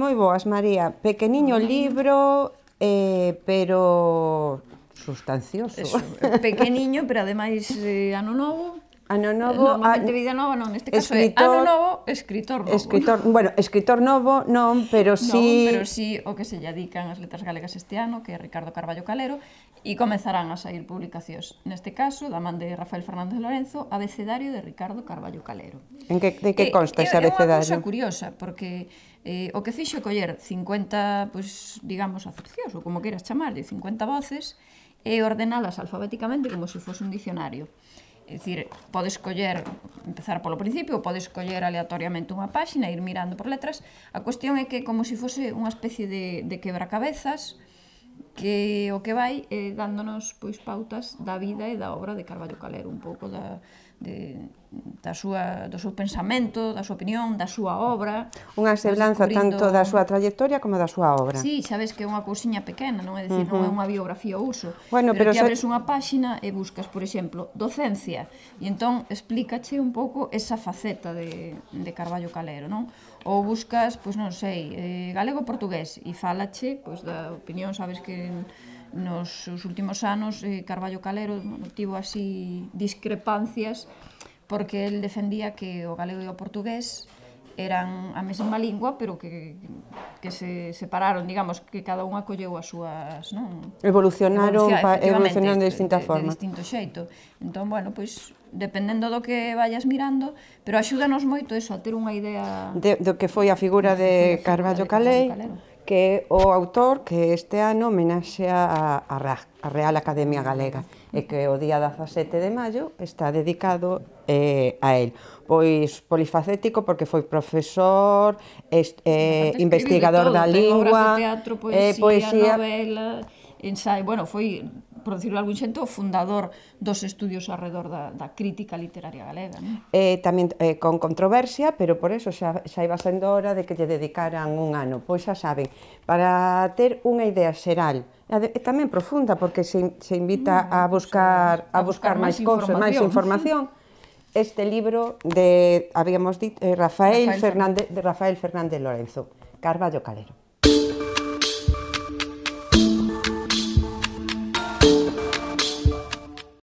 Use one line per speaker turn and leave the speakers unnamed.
Moi boas, María. Pequeniño libro, eh, pero sustancioso. Eso,
eh, pequeniño, pero ademais eh, ano novo, Ano eh, Novo... Normalmente ah, a... Vida Nova non, neste caso escritor, é Ano Novo, Escritor Novo. Escritor,
bueno, Escritor Novo non, pero si... Non, pero
si o que se lle dedican as letras galegas este ano, que é Ricardo Carballo Calero, e comezarán a sair publicacións. Neste caso, da man de Rafael Fernández Lorenzo, Abecedario de Ricardo Carballo Calero.
En que, de que eh, consta ese abecedario? É unha cousa
curiosa, porque eh, o que fixo coller 50, pues, digamos, acepcións, ou como queiras de 50 voces, e ordenalas alfabéticamente como se fose un dicionario. É dicir, podes coller, empezar polo principio, podes coller aleatoriamente unha páxina, ir mirando por letras. A cuestión é que como se fose unha especie de, de quebracabezas, que o que vai é eh, dándonos pois pautas da vida e da obra de Carballo Calero, un pouco da de, da súa, do seu pensamento, da súa opinión, da súa obra. Unha semblanza descubrindo... tanto da súa
trayectoria como da súa obra.
Sí, sabes que é unha cousiña pequena, non é dicir, uh -huh. non é unha biografía ao uso. Bueno, pero, pero que abres unha páxina e buscas, por exemplo, docencia, e entón explícache un pouco esa faceta de, de Carballo Calero, non? Ou buscas, pois non sei, eh, galego-portugués, e falache, pois da opinión, sabes que en, nos os últimos anos eh, Carballo Calero tivo así discrepancias porque el defendía que o galego e o portugués eran a mesma lingua, pero que, que se separaron, digamos, que cada unha colleu as súas, non? Evolucionaron, evolucionaron de distinta forma. De, de distinto xeito. Entón, bueno, pois dependendo do que vayas mirando, pero axúdanos moito eso, a ter unha idea
de, do que foi a figura de, de Carballo Calei, que o autor que este ano homenaxea a, a Real Academia Galega e que o día 17 de maio está dedicado eh, a él. Pois polifacético porque foi profesor, est, eh, investigador todo, da lingua,
teatro, poesía, eh, poesía, novela, ensai, bueno, foi por decirlo algún xento, o fundador dos estudios arredor da, da crítica literaria galega. Non?
Eh, tamén eh, con controversia, pero por eso xa, xa iba sendo hora de que lle dedicaran un ano. Pois xa saben, para ter unha idea xeral, e tamén profunda, porque se, se invita mm, a buscar, a buscar, a buscar máis cousas, máis información, este libro de, habíamos dito, eh, Rafael, Rafael Fernández, de Rafael Fernández Lorenzo, Carballo Calero.